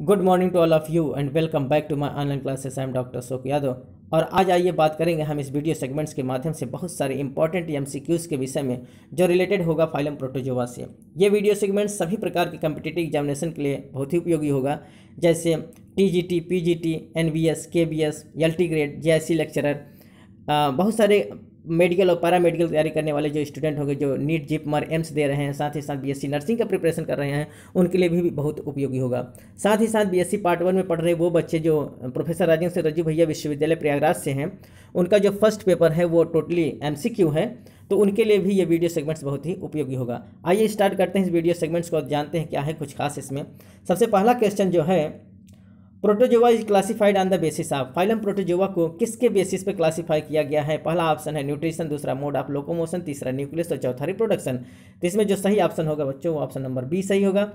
good morning to all of you and welcome back to my online classes I am doctor Ashok Yadav और आज आइए बात करेंगे हम इस वीडियो सेगमेंट्स के माध्यम से बहुत सारे इंपॉर्टेंट एम के विषय में जो रिलेटेड होगा फाइलम प्रोटोजोवा से ये वीडियो सेगमेंट सभी प्रकार के कम्पिटेटिव एग्जामिनेशन के लिए बहुत ही उपयोगी होगा जैसे T G T P G T N V S K V S L T grade G I C lecturer बहुत सारे मेडिकल और पैरा मेडिकल तैयारी करने वाले जो स्टूडेंट होंगे जो नीट जिप मार एम्स दे रहे हैं साथ ही साथ बीएससी नर्सिंग का प्रिपरेशन कर रहे हैं उनके लिए भी, बहुत उपयोगी होगा साथ ही साथ बीएससी पार्ट वन में पढ़ रहे वो बच्चे जो प्रोफेसर राजेंद्र रजू भैया विश्वविद्यालय प्रयागराज से हैं उनका जो फर्स्ट पेपर है वो टोटली एम है तो उनके लिए भी ये वीडियो सेगमेंट्स बहुत ही उपयोगी होगा आइए स्टार्ट करते हैं इस वीडियो सेगमेंट्स को जानते हैं क्या है कुछ खास इसमें सबसे पहला क्वेश्चन जो है protozoa is classified on the basis of phylum protozoa को किसके बेसिस पे क्लासिफाई किया गया है पहला ऑप्शन है न्यूट्रिशन दूसरा मोड ऑफ लोकोमोशन तीसरा न्यूक्लियस और तो चौथा रिप्रोडक्शन तो इसमें जो सही ऑप्शन होगा बच्चों वो ऑप्शन नंबर बी सही होगा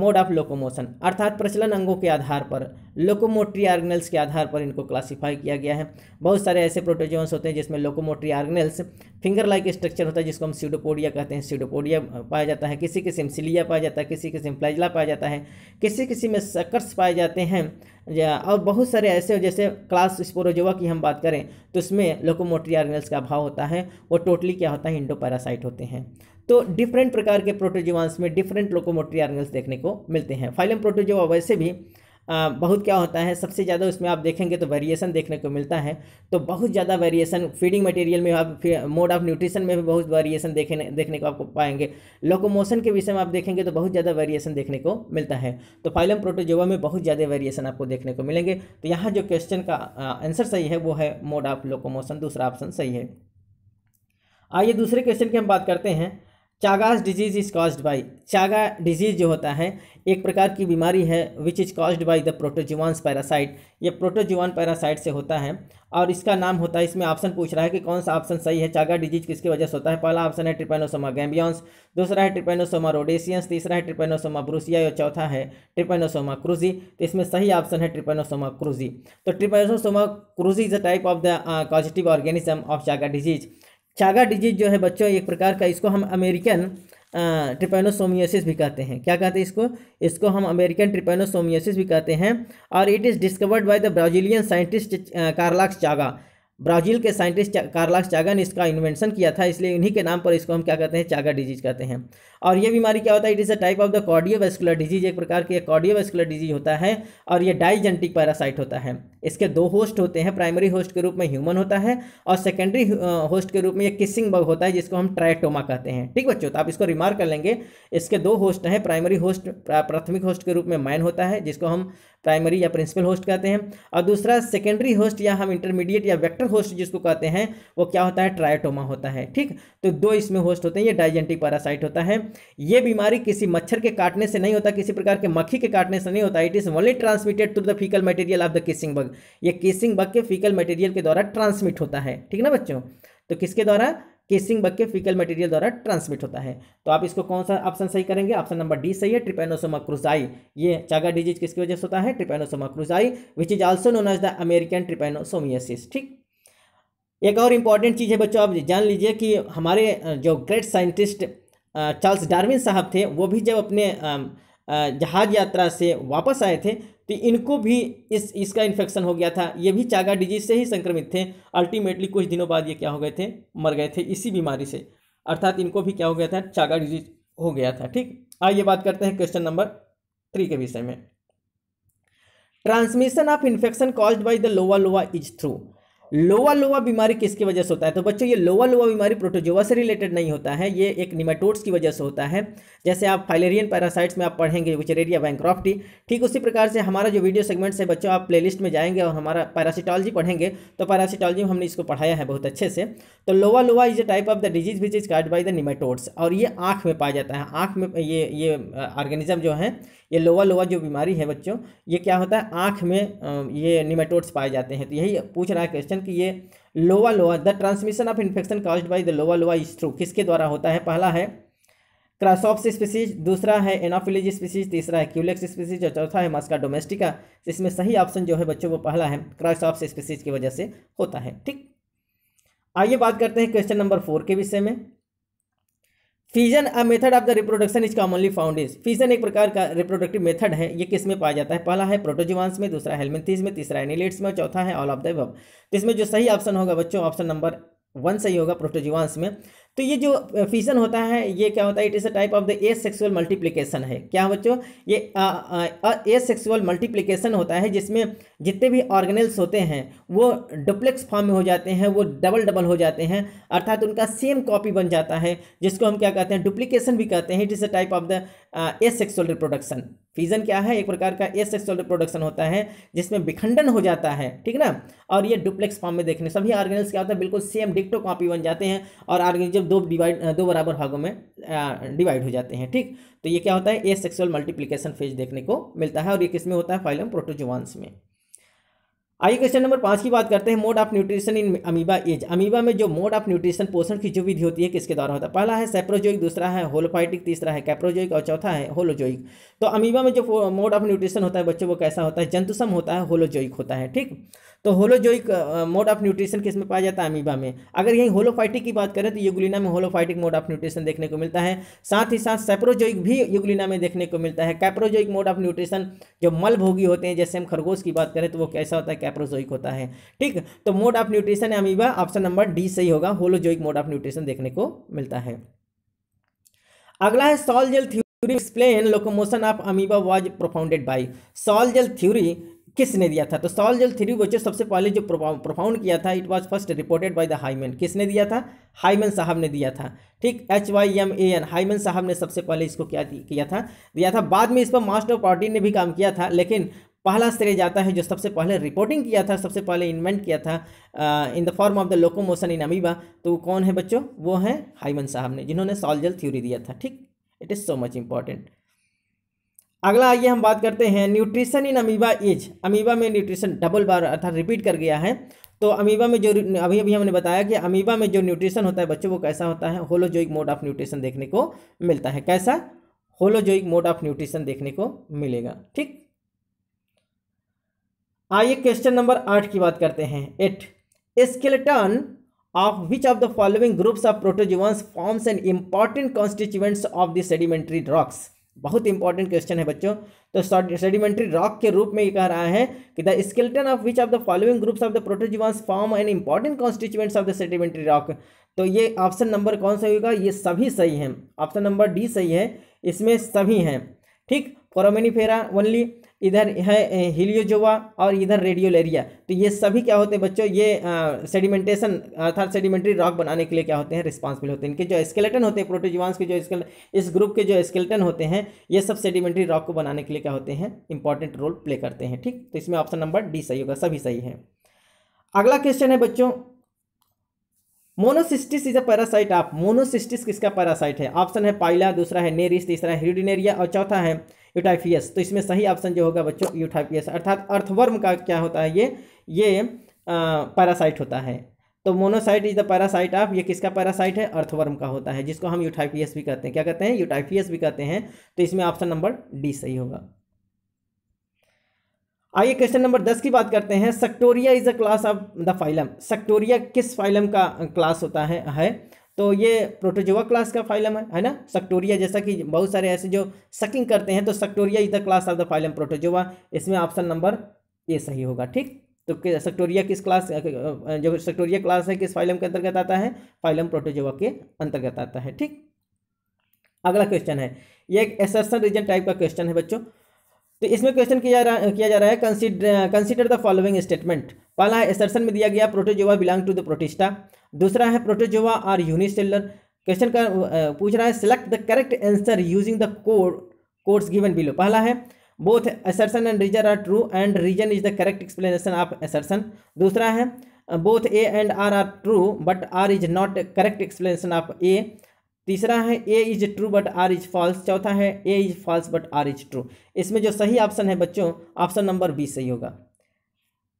मोड ऑफ लोकोमोशन अर्थात प्रचलन अंगों के आधार पर लोकोमोटरी आर्गनल्स के आधार पर इनको क्लासीफाई किया गया है बहुत सारे ऐसे प्रोटोजोन्स होते हैं जिसमें locomotory organelles finger like structure होता है जिसको हम सीडोपोडिया कहते हैं सीडोपोडिया पाया जाता है किसी किसी में सिलिया पाया जाता है किसी किस्म प्लाइजला पाया जाता है किसी किसी में सकर्स पाए जाते हैं और बहुत सारे ऐसे जैसे क्लास स्पोरोजोवा की हम बात करें तो इसमें लोकोमोटरी आर्गनल्स का अभाव होता है वो टोटली क्या होता है इंडो पैरासाइट होते हैं तो डिफरेंट प्रकार के प्रोटोजीवांस में डिफरेंट लोकोमोटरी ऑर्गन्स देखने को मिलते हैं फाइलम प्रोटोजीवा वैसे भी आ, बहुत क्या होता है सबसे ज़्यादा उसमें आप देखेंगे तो वेरिएशन देखने को मिलता है तो बहुत ज़्यादा वेरिएशन फीडिंग मटेरियल में आप मोड ऑफ न्यूट्रिशन में भी बहुत वेरिएशन देखने देखने को आपको पाएंगे लोकोमोशन के विषय में आप देखेंगे तो बहुत ज़्यादा वेरिएशन देखने को मिलता है तो फाइलम प्रोटोजोवा में बहुत ज़्यादा वेरिएशन आपको देखने को मिलेंगे तो यहाँ जो क्वेश्चन का आंसर सही है वो है मोड ऑफ लोकोमोशन दूसरा ऑप्शन सही है आइए दूसरे क्वेश्चन की हम बात करते हैं Chagas disease is caused by Chaga disease जो होता है एक प्रकार की बीमारी है which is caused by the protozoans parasite ये प्रोटोजुआन पैरासाइट से होता है और इसका नाम होता है इसमें ऑप्शन पूछ रहा है कि कौन सा ऑप्शन सही है चागा डिजीज किसकी वजह से होता है पहला ऑप्शन है ट्रिपेनोसोमा गैम्बियंस दूसरा है ट्रिपेनोसोमा रोडेशियंस तीसरा है ट्रिपेनोसोमा ब्रूसिया और चौथा है ट्रिपेनोसोमा क्रूजी तो इसमें सही ऑप्शन है ट्रिपेनोसोमा क्रूजी तो Trypanosoma cruzi is a type of the positive organism of Chaga disease Chaga disease जो है बच्चों एक प्रकार का इसको हम अमेरिकन ट्रिपेनोसोमियोसिस भी कहते हैं क्या कहते हैं इसको इसको हम अमेरिकन ट्रिपेनोसोमियोसिस भी कहते हैं और it is discovered by the Brazilian scientist Carlos Chaga Brazil के साइंटिस्ट कार्लास चागा ने इसका इन्वेंशन किया था इसलिए इन्हीं के नाम पर इसको हम क्या कहते हैं चागा डिजीज कहते हैं और ये बीमारी क्या होता है it is a type of the cardiovascular disease एक प्रकार की कॉर्डियोवेस्कुलर डिजीज होता है और ये डाइजेंटिक पैरासाइट होता है इसके दो होस्ट होते हैं प्राइमरी होस्ट के रूप में ह्यूमन होता है और सेकेंडरी होस्ट के रूप में ये किसिंग बग होता है जिसको हम ट्रायटोमा कहते हैं ठीक बच्चों तो आप इसको रिमार्क कर लेंगे इसके दो होस्ट हैं प्राइमरी होस्ट प्राथमिक होस्ट के रूप में मैन होता है जिसको हम प्राइमरी या प्रिंसिपल होस्ट कहते हैं और दूसरा सेकेंडरी होस्ट या हम इंटरमीडिएट या वेक्टर होस्ट जिसको कहते हैं वो क्या होता है ट्रायटोमा होता है ठीक तो दो इसमें होस्ट होते हैं ये डाइजेंटिक पैरासाइट होता है ये बीमारी किसी मच्छर के काटने से नहीं होता किसी प्रकार के मक्खी के काटने से नहीं होता it is only transmitted through the faecal material of the kissing bug ये किसिंग बग के फीकल मटेरियल के द्वारा ट्रांसमिट होता है ठीक ना बच्चों तो किसके द्वारा केसिंग बग के फिकल मटेरियल द्वारा ट्रांसमिट होता है तो आप इसको कौन सा ऑप्शन सही करेंगे ऑप्शन नंबर डी सही है ट्रिपेनोसोमा क्रूजाई ये चागा डिजीज किसकी वजह से होता है Trypanosoma cruzi which is also known as the American trypanosomiasis ठीक एक और इम्पॉर्टेंट चीज़ है बच्चों आप जान लीजिए कि हमारे जो ग्रेट साइंटिस्ट चार्ल्स डार्विन साहब थे वो भी जब अपने जहाज़ यात्रा से वापस आए थे तो इनको भी इस इसका इन्फेक्शन हो गया था ये भी चागा डिजीज से ही संक्रमित थे अल्टीमेटली कुछ दिनों बाद ये क्या हो गए थे मर गए थे इसी बीमारी से अर्थात इनको भी क्या हो गया था चागा डिजीज हो गया था ठीक आइए बात करते हैं क्वेश्चन नंबर थ्री के विषय में transmission of infection caused by the Loa loa is through Loa loa बीमारी किसकी वजह से होता है तो बच्चों ये लोवा लोवा बीमारी प्रोटोजोवा से रिलेटेड नहीं होता है ये एक निमेटोड्स की वजह से होता है जैसे आप फाइलेरियन पैरासाइट्स में आप पढ़ेंगे विचरेरिया वैंक्रॉफ्टी ठीक उसी प्रकार से हमारा जो वीडियो सेगमेंट्स है बच्चों आप प्ले में जाएंगे और हमारा पैरासिटॉलॉजी पढ़ेंगे तो पैरासिटॉलॉजी में हमने इसको पढ़ाया है बहुत अच्छे से तो Loa loa is a type of the disease which is caused by the nematodes और ये आँख में पाया जाता है आँख में ये ये ऑर्गेनिज्म जो है ये लोवा लोवा जो बीमारी है बच्चों ये क्या होता है आँख में ये निमेटोड्स पाए जाते हैं तो यही पूछ रहा है क्वेश्चन कि ये Loa loa the transmission of infection cause by the Loa loa straw किसके द्वारा होता है पहला है क्रासॉप्स स्पीसीज दूसरा है एनाफिलिज स्पीसीज तीसरा है क्यूलेक्स स्पीसीज और चौथा है मस्का डोमेस्टिका तो इसमें सही ऑप्शन जो है बच्चों वो पहला है क्रासॉप्स स्पीसीज की वजह से होता है ठीक आइए बात करते हैं क्वेश्चन नंबर फोर के विषय में fission a method of the reproduction is commonly found is fission एक प्रकार का रिप्रोडक्टिव मेथड है ये किस में पाया जाता है पहला है प्रोटोजिवांस में दूसरा हेलमेंथीज में तीसरा एनिलेट्स में चौथा है ऑल ऑफ द वब इसमें जो सही ऑप्शन होगा बच्चों ऑप्शन नंबर वन सही होगा प्रोटोजिवांस में तो ये जो फिजन होता है ये क्या होता है it is a type of the asexual multiplication है क्या बच्चों ये ए सेक्सुअल मल्टीप्लीकेशन होता है जिसमें जितने भी ऑर्गेनल्स होते हैं वो डुप्लेक्स फॉर्म में हो जाते हैं वो डबल डबल हो जाते हैं अर्थात उनका सेम कॉपी बन जाता है जिसको हम क्या कहते हैं डुप्लीकेशन भी कहते हैं it is a type of the asexual reproduction fission क्या है एक प्रकार का ए सेक्सुअल रिप्रोडक्शन होता है जिसमें विखंडन हो जाता है ठीक ना और ये डुप्लेक्स फॉर्म में देखने सभी ऑर्गेनिज क्या होता है बिल्कुल सेम डिक्टो कॉपी बन जाते हैं और ऑर्गेनिज्म दो डिवाइड दो बराबर भागों में डिवाइड हो जाते हैं ठीक तो ये क्या होता है ए सेक्सुअल मल्टीप्लीकेशन फेज देखने को मिलता है और ये किसमें होता है फाइलम प्रोटोजुवान्स में आइए क्वेश्चन नंबर पाँच की बात करते हैं mode of nutrition in amoeba as amoeba में जो मोड ऑफ न्यूट्रिशन पोषण की जो विधि होती है किसके द्वारा होता है पहला है सेप्रोजोइक दूसरा है होलोफाइटिक तीसरा है कैप्रोजोइक और चौथा है होलोजोइक तो अमीबा में जो मोड ऑफ न्यूट्रिशन होता है बच्चों वो कैसा होता है जंतुसम होता है होलोजोइक होता है ठीक तो होलोजोइक मोड ऑफ न्यूट्रिशन में पाया जाता है अमीबा में अगर यही होलोफाइटिक की बात करें तो यूगुलिना में होलोफाइटिक मोड ऑफ न्यूट्रिशन देखने को मिलता है साथ ही साथ सेप्रोजोइक भी यूगुलिना में देखने को मिलता है कैप्रोजोइक मोड ऑफ न्यूट्रिशन जो मलभोगी होते हैं जैसे हम खरगोश की बात करें तो वो कैसा होता है कैप्रोजोइक होता है ठीक तो mode of nutrition amoeba option number D सही होगा होलोजोइक मोड ऑफ न्यूट्रिशन देखने को मिलता है अगला है sol gel theory explain locomotion of amoeba was propounded by sol gel theory किसने दिया था तो सॉल जल थ्री बच्चों सबसे पहले जो प्रोफाउंड किया था it was first reported by the Hyman किसने दिया था हाईमैन साहब ने दिया था ठीक H Y M A N Hyman साहब ने सबसे पहले इसको क्या किया था दिया था बाद में इस पर मास्टर पार्टी ने भी काम किया था लेकिन पहला श्रेय जाता है जो सबसे पहले रिपोर्टिंग किया था सबसे पहले इन्वेंट किया था in the form of the locomotion in amoeba तो कौन है बच्चों वो हैं हाईमन साहब ने जिन्होंने सॉल जल थ्योरी दिया था ठीक it is so much important अगला आइए हम बात करते हैं nutrition in amoeba is amoeba में न्यूट्रिशन डबल बार अर्थात रिपीट कर गया है तो अमीबा में जो अभी अभी हमने बताया कि अमीबा में जो न्यूट्रिशन होता है बच्चों वो कैसा होता है होलोजोइक मोड ऑफ न्यूट्रिशन देखने को मिलता है कैसा होलोजोइक मोड ऑफ न्यूट्रिशन देखने को मिलेगा ठीक आइए क्वेश्चन नंबर आठ की बात करते हैं at skeleton of which of the following groups of protozoans forms and important constituents of the sedimentary rocks बहुत इंपॉर्टेंट क्वेश्चन है बच्चों तो सेडिमेंट्री रॉक के रूप में ये कह रहा है कि the skeleton of which of the following groups of the protozoans form and important constituents of the sedimentary rock तो ये ऑप्शन नंबर कौन सा होगा ये सभी सही हैं ऑप्शन नंबर डी सही है इसमें सभी हैं ठीक फेरा ओनली इधर है हिलियोजोवा और इधर रेडियोलेरिया तो ये सभी क्या होते हैं बच्चों ये सेडिमेंटेशन अर्थात सेडिमेंट्री रॉक बनाने के लिए क्या होते हैं रिस्पांसिबल होते हैं इनके जो स्केलेटन होते हैं प्रोटोजीवांस के जो स्केल इस ग्रुप के जो स्केलेटन होते हैं ये सब सेडिमेंट्री रॉक को बनाने के लिए क्या होते हैं इंपॉर्टेंट रोल प्ले करते हैं ठीक तो इसमें ऑप्शन नंबर डी सही होगा सभी सही है अगला क्वेश्चन है बच्चों मोनोसिस्टिस इज अ पैरासाइट आप मोनोसिस्टिस किसका पैरासाइट है ऑप्शन है पाइला दूसरा है नेरिस तीसरा है हिडिनेरिया और चौथा है यूटाइफियस तो इसमें सही ऑप्शन जो होगा बच्चों यूटाइफियस अर्थात अर्थवर्म का क्या होता है ये ये पैरासाइट होता है तो monocyte is the parasite of ये किसका पैरासाइट है अर्थवर्म का होता है जिसको हम यूटाइफियस भी कहते हैं क्या कहते हैं यूटाइफियस भी कहते हैं तो इसमें ऑप्शन नंबर डी सही होगा आइए क्वेश्चन नंबर दस की बात करते हैं Suctoria is a class of the phylum Suctoria किस फाइलम का क्लास होता है है तो ये प्रोटोजोवा क्लास का फाइलम है है ना सक्टोरिया जैसा कि बहुत सारे ऐसे जो सकिंग करते हैं तो Suctoria is the class of the phylum protozoa इसमें ऑप्शन नंबर ए सही होगा ठीक तो सक्टोरिया किस क्लास जो सक्टोरिया क्लास है किस फाइलम के अंतर्गत आता है फाइलम प्रोटोजोवा के अंतर्गत आता है ठीक अगला क्वेश्चन है ये एक एसर्सन रीजन टाइप का क्वेश्चन है बच्चों तो इसमें क्वेश्चन किया जा रहा किया जा रहा है consider consider the following statement पहला है एसर्सन में दिया गया protozoa belong to the Protista दूसरा है प्रोटोजोवा आर यूनिसेलर क्वेश्चन का पूछ रहा है select the correct answer using the code codes given below पहला है both assertion and reason are true and reason is the correct explanation of assertion दूसरा है both A and R are true but R is not correct explanation of A तीसरा है A is true but R is false चौथा है A is false but R is true इसमें जो सही option है बच्चों ऑप्शन नंबर बी सही होगा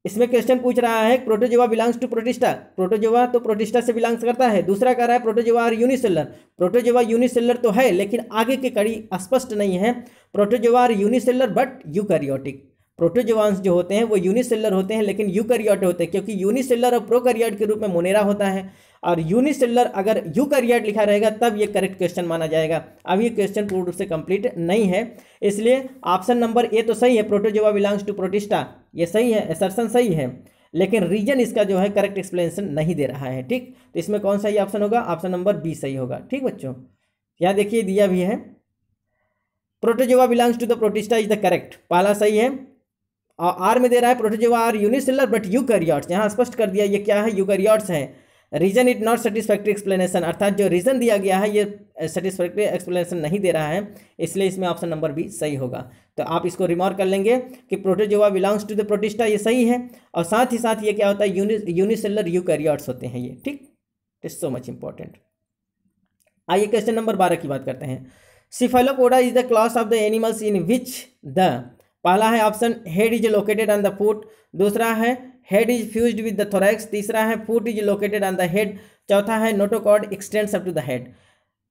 इसमें क्वेश्चन पूछ रहा है protozoa belongs to Protista protozoa तो प्रोटिस्टा से बिलोंग्स करता है दूसरा कह रहा है प्रोटोजोवा और यूनिसेलर प्रोटोजोवा यूनिसेलर तो है लेकिन आगे की कड़ी स्पष्ट नहीं है प्रोटोजोवा और यूनिसेलर बट यूकैरियोटिक प्रोटोजोवांस जो होते हैं वो यूनिसेलर होते हैं लेकिन यूकैरियोट होते हैं क्योंकि यूनिसेलर और प्रोकैरियोट के रूप में मोनेरा होता है और यूनिसेलर अगर यूकैरियोट लिखा रहेगा तब ये करेक्ट क्वेश्चन माना जाएगा अब ये क्वेश्चन पूर्ण रूप से कंप्लीट नहीं है इसलिए ऑप्शन नंबर ए तो सही है प्रोटोजोवा बिलोंग्स टू प्रोटिस्टा ये सही है एसर्सन सही है लेकिन रीजन इसका जो है करेक्ट एक्सप्लेनेशन नहीं दे रहा है ठीक तो इसमें कौन सा ही ऑप्शन होगा ऑप्शन नंबर बी सही होगा ठीक बच्चों यहाँ देखिए दिया भी है protozoa belongs to the Protista is the correct पहला सही है आर में दे रहा है protozoa are unicellular but you eukaryotes यहाँ स्पष्ट कर दिया ये क्या है यू यूकैरियोट्स हैं reason it not satisfactory explanation अर्थात जो रीज़न दिया गया है ये सेटिस्फैक्ट्री एक्सप्लेनेशन नहीं दे रहा है इसलिए इसमें ऑप्शन नंबर बी सही होगा तो आप इसको रिमार्क कर लेंगे कि protozoa belongs to the Protista ये सही है और साथ ही साथ ये क्या होता है यूनि यूनिसेलर यूकैरियोट्स होते हैं ये ठीक इट सो मच इंपॉर्टेंट आइए क्वेश्चन नंबर बारह की बात करते हैं Cephalopoda is the class of the animals in which the पहला है option head is located on the foot दूसरा है head is fuse with the thorax तीसरा है foot is located on the head चौथा है notochord extends up to the head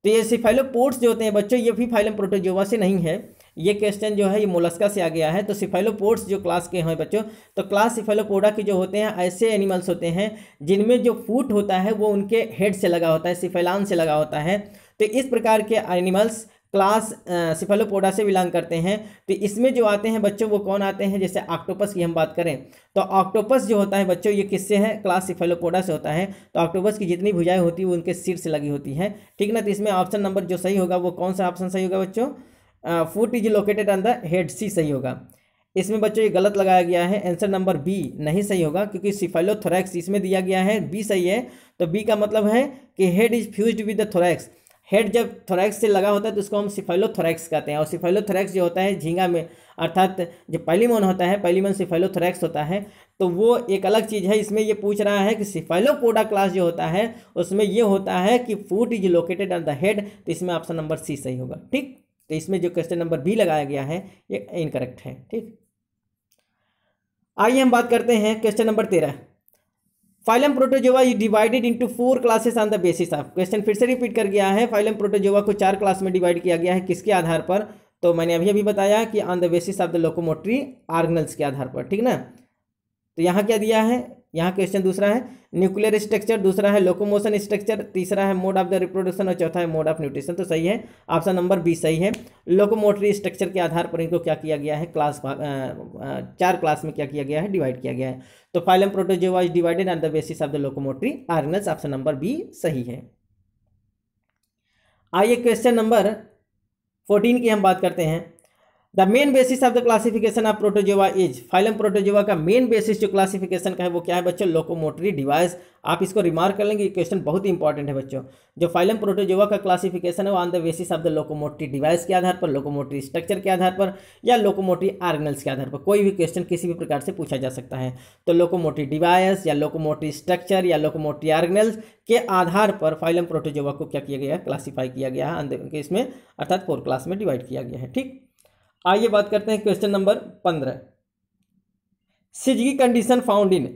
तो ये सिफाइलोपोर्ट्स जो होते हैं बच्चों ये भी फाइलम प्रोटोजोवा से नहीं है ये क्वेश्चन जो है ये मोलस्का से आ गया है तो सिफाइलोपोर्ट्स जो क्लास के हैं बच्चों तो क्लास सिफाइलोपोडा के जो होते हैं ऐसे एनिमल्स होते हैं जिनमें जो फूट होता है वो उनके हेड से लगा होता है सिफाइलान से लगा होता है तो इस प्रकार के एनिमल्स क्लास सिफेलोपोडा से बिलोंग करते हैं तो इसमें जो आते हैं बच्चों वो कौन आते हैं जैसे ऑक्टोपस की हम बात करें तो ऑक्टोपस जो होता है बच्चों ये किससे है क्लास सिफेलोपोडा से होता है तो ऑक्टोपस की जितनी भुजाएं होती है वो उनके सिर से लगी होती हैं ठीक ना तो इसमें ऑप्शन नंबर जो सही होगा वो कौन सा ऑप्शन सही होगा बच्चों foot is located on the head C सही होगा इसमें बच्चों ये गलत लगाया गया है आंसर नंबर बी नहीं सही होगा क्योंकि सिफेलोथोरैक्स इसमें दिया गया है बी सही है तो बी का मतलब है कि head is fused with the thorax head जब थोरैक्स से लगा होता है तो उसको हम सिफेलोथोरैक्स कहते हैं और सिफेलोथोरैक्स जो होता है झींगा में अर्थात जो पैलीमोन होता है पैलीमोन सिफेलोथोरैक्स होता है तो वो एक अलग चीज़ है इसमें ये पूछ रहा है कि सिफेलोपोडा क्लास जो होता है उसमें ये होता है कि foot is located on the head तो इसमें ऑप्शन नंबर सी सही होगा ठीक तो इसमें जो क्वेश्चन नंबर बी लगाया गया है ये इनकरेक्ट है ठीक आइए हम बात करते हैं क्वेश्चन नंबर तेरह phylum protozoa is divided into four classes on the basis of question फिर से रिपीट कर गया है फाइलम प्रोटोजोवा को चार क्लास में डिवाइड किया गया है किसके आधार पर तो मैंने अभी अभी बताया कि on the basis of the locomotory organelles के आधार पर ठीक ना तो यहाँ क्या दिया है यहाँ क्वेश्चन दूसरा है न्यूक्लियर स्ट्रक्चर दूसरा है लोकोमोशन स्ट्रक्चर तीसरा है मोड ऑफ द रिप्रोडक्शन और चौथा है मोड ऑफ न्यूट्रिशन तो सही है ऑप्शन नंबर बी सही है लोकोमोटरी स्ट्रक्चर के आधार पर इनको क्या किया गया है क्लास चार क्लास में क्या किया गया है डिवाइड किया गया है तो phylum protozoa is divided on the basis of the locomotory organs option number B सही है आइए क्वेश्चन नंबर फोर्टीन की हम बात करते हैं the main basis of the classification of protozoa is phylum protozoa का मेन बेसिस जो क्लासिफिकेशन का है वो क्या है बच्चों लोकोमोटरी डिवाइस आप इसको रिमार्क कर लेंगे क्वेश्चन बहुत ही इंपॉर्टेंट है बच्चों जो फाइलम प्रोटोजोवा का क्लासिफिकेशन है वो on the basis of the locomotory device के आधार पर लोकोमोटरी स्ट्रक्चर के आधार पर या लोकोमोटरी आर्गनल्स के आधार पर कोई भी क्वेश्चन किसी भी प्रकार से पूछा जा सकता है तो लोकोमोटरी डिवाइस या लोकोमोटरी स्ट्रक्चर या लोकोमोटरी आर्गनल्स के आधार पर फाइलम प्रोटोजोवा को क्या किया गया क्लासीफाई किया गया है इसमें अर्थात फोर क्लास में डिवाइड किया गया है ठीक आइए बात करते हैं क्वेश्चन नंबर पंद्रह syzygy condition found in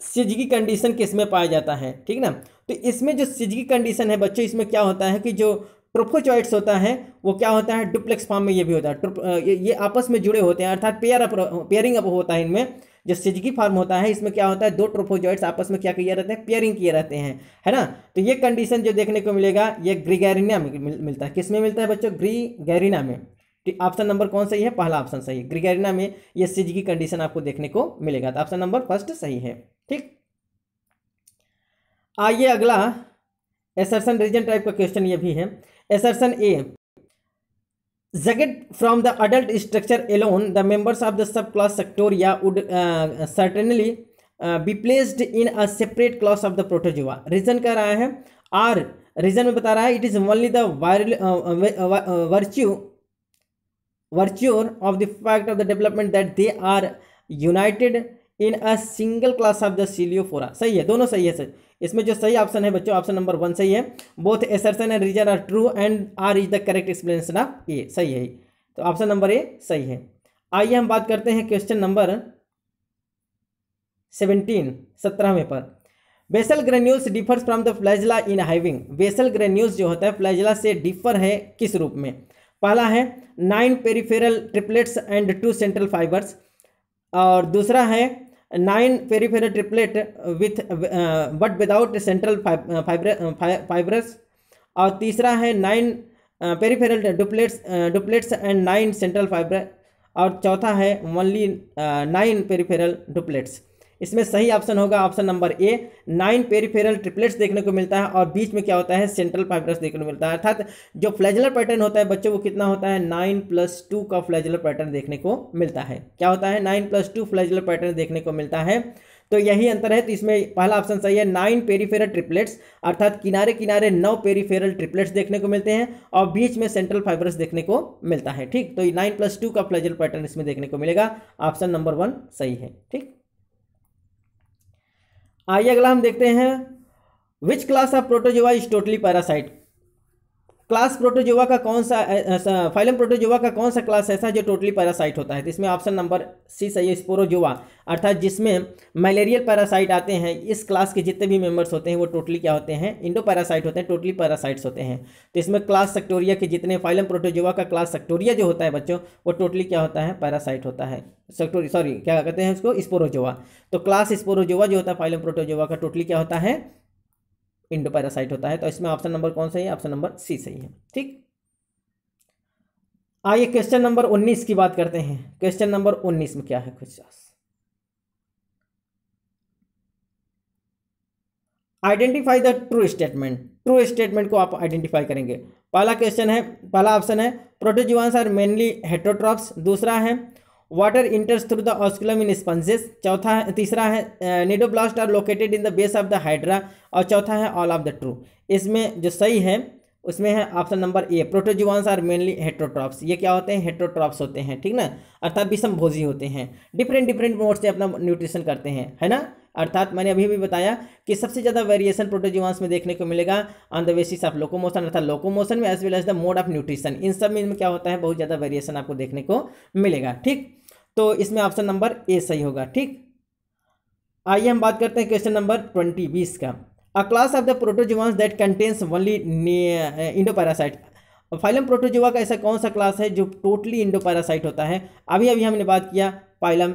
syzygy condition किस में पाया जाता है ठीक ना तो इसमें जो सिजगी कंडीशन है बच्चों इसमें क्या होता है कि जो ट्रोफोचॉइट्स होता है वो क्या होता है डुप्लेक्स फॉर्म में ये भी होता है ये, आपस में जुड़े होते हैं अर्थात पेयर अप पेयरिंग अप होता है इनमें जो सिजगी फार्म होता है इसमें क्या होता है दो ट्रोफोजॉइट्स आपस में क्या किए रहते हैं पेयरिंग किए रहते हैं है ना तो ये कंडीशन जो देखने को मिलेगा ये ग्रीगेरिना में मिलता है किस में मिलता है बच्चों ग्री में ऑप्शन नंबर कौन सही है पहला ऑप्शन सही है ग्रिगेरिना में यह सीज की कंडीशन आपको देखने को मिलेगा तो ऑप्शन नंबर फर्स्ट सही है ठीक आइए अगला एसर्सन रीजन टाइप का क्वेश्चन ये भी है assertion A judged from the adult structure alone the members of the subclass Suctoria would certainly be placed in a separate class of the protozoa reason कह रहा है R reason में बता रहा है it is only the viral virtue virtue of the fact of the development that they are united in a single class of the Ciliophora सही है दोनों सही है सर इसमें जो सही ऑप्शन है बच्चों ऑप्शन नंबर वन सही है both assertion and reason are true and R is the correct explanation of A सही है तो ऑप्शन नंबर ए सही है आइए हम बात करते हैं क्वेश्चन नंबर सेवनटीन सत्रहवें पर basal granules differs from the flagella in having basal granules जो होता है फ्लैजला से डिफर है किस रूप में पहला है nine peripheral triplets and two central fibres और दूसरा है nine peripheral triplet with but without central fibres और तीसरा है nine peripheral duplets duplets and nine central fibre और चौथा है ओनली नाइन पेरीफेरल डुप्लेट्स इसमें सही ऑप्शन होगा option number A nine peripheral triplets देखने को मिलता है और बीच में क्या होता है सेंट्रल फाइब्रस देखने को मिलता है अर्थात जो फ्लैजलर पैटर्न होता है बच्चों को कितना होता है नाइन प्लस टू का फ्लैजलर पैटर्न देखने को मिलता है क्या होता है nine plus two flagellar pattern देखने को मिलता है तो यही अंतर है तो इसमें पहला ऑप्शन सही है नाइन पेरीफेरल ट्रिपलेट्स अर्थात किनारे किनारे नौ पेरीफेरल ट्रिपलेट्स देखने को मिलते हैं और बीच में सेंट्रल फाइबरस देखने को मिलता है ठीक तो नाइन प्लस टू का फ्लैजल पैटर्न इसमें देखने को मिलेगा ऑप्शन नंबर वन सही है ठीक आइए अगला हम देखते हैं which class of protozoa is totally parasite class protozoa का कौन सा फाइलम प्रोटोजोवा का कौन सा क्लास ऐसा जो टोटली पैरासाइट होता है तो इसमें ऑप्शन नंबर सी सही है स्पोरोजोवा अर्थात जिसमें मलेरियल पैरासाइट आते हैं इस क्लास के जितने भी मेंबर्स होते हैं वो टोटली क्या होते हैं इंडो पैरासाइट होते हैं टोटली पैरासाइट्स होते हैं तो इसमें क्लास सेक्टोरिया के जितने फाइलम प्रोटोजोवा का क्लास सेक्टोरिया जो होता है बच्चों वो टोटली क्या होता है पैरासाइट होता है सेक्टोरी सॉरी क्या कहते हैं उसको स्पोरोजोवा तो क्लास स्पोरोजोवा जो होता है फाइलम प्रोटोजोवा का टोटली क्या होता है इंडोपैरासाइट होता है तो इसमें ऑप्शन नंबर कौन सा है ऑप्शन नंबर सी सही है ठीक आइए क्वेश्चन नंबर उन्नीस की बात करते हैं क्वेश्चन नंबर उन्नीस में क्या है कुछ identify the true statement true statement को आप आइडेंटिफाई करेंगे पहला क्वेश्चन है पहला ऑप्शन है प्रोटोजीवांस आर मेनली हेट्रोट्रॉप्स दूसरा है water enters through the osculum in sponges चौथा है तीसरा है cnidoblast are located in the base of the hydra और चौथा है ऑल ऑफ द ट्रू इसमें जो सही है उसमें है option number A protozoans are mainly heterotrophs ये क्या होते हैं हेट्रोट्रॉप्स होते हैं ठीक ना अर्थात विषम भोजी होते हैं डिफरेंट डिफरेंट मोड से अपना न्यूट्रिशन करते हैं है ना अर्थात मैंने अभी भी बताया कि सबसे ज़्यादा वेरिएशन प्रोटोजीवांस में देखने को मिलेगा on the basis of locomotion अर्थात लोकोमोशन में as well as the mode of nutrition इन सब में क्या होता है बहुत ज़्यादा वेरिएशन आपको देखने को मिलेगा ठीक तो इसमें ऑप्शन नंबर ए सही होगा ठीक आइए हम बात करते हैं क्वेश्चन नंबर ट्वेंटी बीस का a class of the protozoans that contains only endoparasite और फाइलम प्रोटोजोआ का ऐसा कौन सा क्लास है जो टोटली इंडो पैरासाइट होता है अभी अभी हमने बात किया फाइलम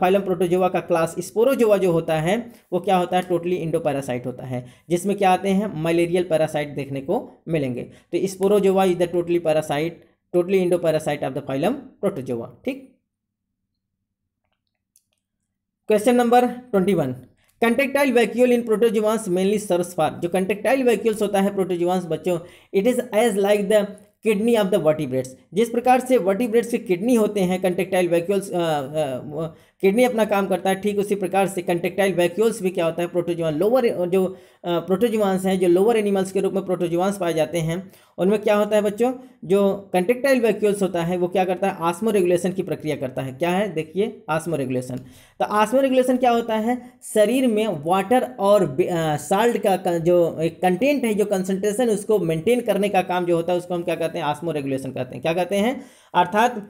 फाइलम प्रोटोजोआ का क्लास स्पोरोजोआ जो होता है वो क्या होता है टोटली इंडो पैरासाइट होता है जिसमें क्या आते हैं मलेरियल पैरासाइट देखने को मिलेंगे तो Sporozoa is the totally parasite totally endoparasite of the phylum protozoa ठीक question number twenty one contractile vacuole in protozoans mainly serves for जो कंटेक्टाइल वैक्यूल्स होता है प्रोटोजीवांस बच्चों it is as like the kidney of the vertebrates जिस प्रकार से vertebrates के kidney होते हैं कंटेक्टाइल वैक्यूल्स किडनी अपना काम करता है ठीक उसी प्रकार से कंटेक्टाइल वैक्यूल्स भी क्या होता है प्रोटोजीवान लोअर जो प्रोटोजीवांस हैं जो लोअर एनिमल्स के रूप में प्रोटोजीवांस पाए जाते हैं उनमें क्या होता है बच्चों जो कंटेक्टाइल वैक्यूल्स होता है वो क्या करता है आस्मो रेगुलेशन की प्रक्रिया करता है क्या है देखिए आस्मो रेगुलेशन तो आस्मो रेगुलेशन क्या होता है शरीर में वाटर और साल्ट uh, का जो कंटेंट है जो कंसनट्रेशन उसको मेंटेन करने का काम जो होता है उसको हम क्या कहते हैं आस्मो रेगुलेशन कहते हैं क्या कहते हैं अर्थात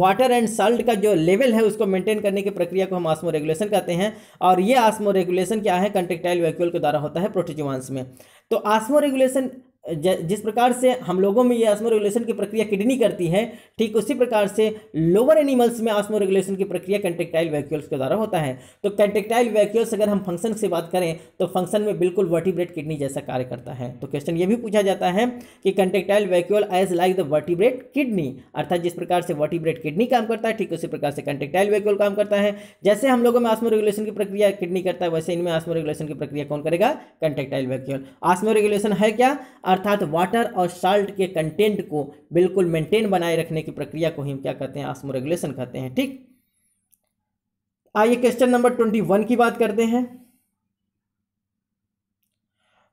वाटर एंड साल्ट का जो लेवल है उसको मेंटेन करने की प्रक्रिया को हम आस्मो रेगुलेशन कहते हैं और ये आस्मो रेगुलेशन क्या है कंटेक्टाइल वैक्यूल के द्वारा होता है प्रोटोजोआंस में तो आस्मो रेगुलेशन जिस प्रकार से हम लोगों में ये आस्मो रेगुलेशन की प्रक्रिया किडनी करती है ठीक उसी प्रकार से लोअर एनिमल्स में आस्मो रेगुलेशन की प्रक्रिया कंटेक्टाइल वैक्यूल्स के द्वारा होता है तो कंटेक्टाइल वैक्यूल्स अगर हम फंक्शन से बात करें तो फंक्शन में बिल्कुल वर्टिब्रेट किडनी जैसा कार्य करता है तो क्वेश्चन ये भी पूछा जाता है कि contractile vacuole as like the vertebrate kidney अर्थात जिस प्रकार से वर्टिब्रेट किडनी काम करता है ठीक उसी प्रकार से कंटेक्टाइल वैक्यूल काम करता है जैसे हम लोगों में आस्मो रेगुलेशन की प्रक्रिया किडनी करता है वैसे इनमें आस्मो रेगुलेशन की प्रक्रिया कौन करेगा कंटेक्टाइल वैक्यूल आस्मो रेगुलेशन है क्या अर्थात वाटर और साल्ट के कंटेंट को बिल्कुल मेंटेन बनाए रखने की प्रक्रिया को हम क्या कहते हैं आसमो रेगुलेशन कहते हैं ठीक आइए क्वेश्चन नंबर ट्वेंटी वन की बात करते हैं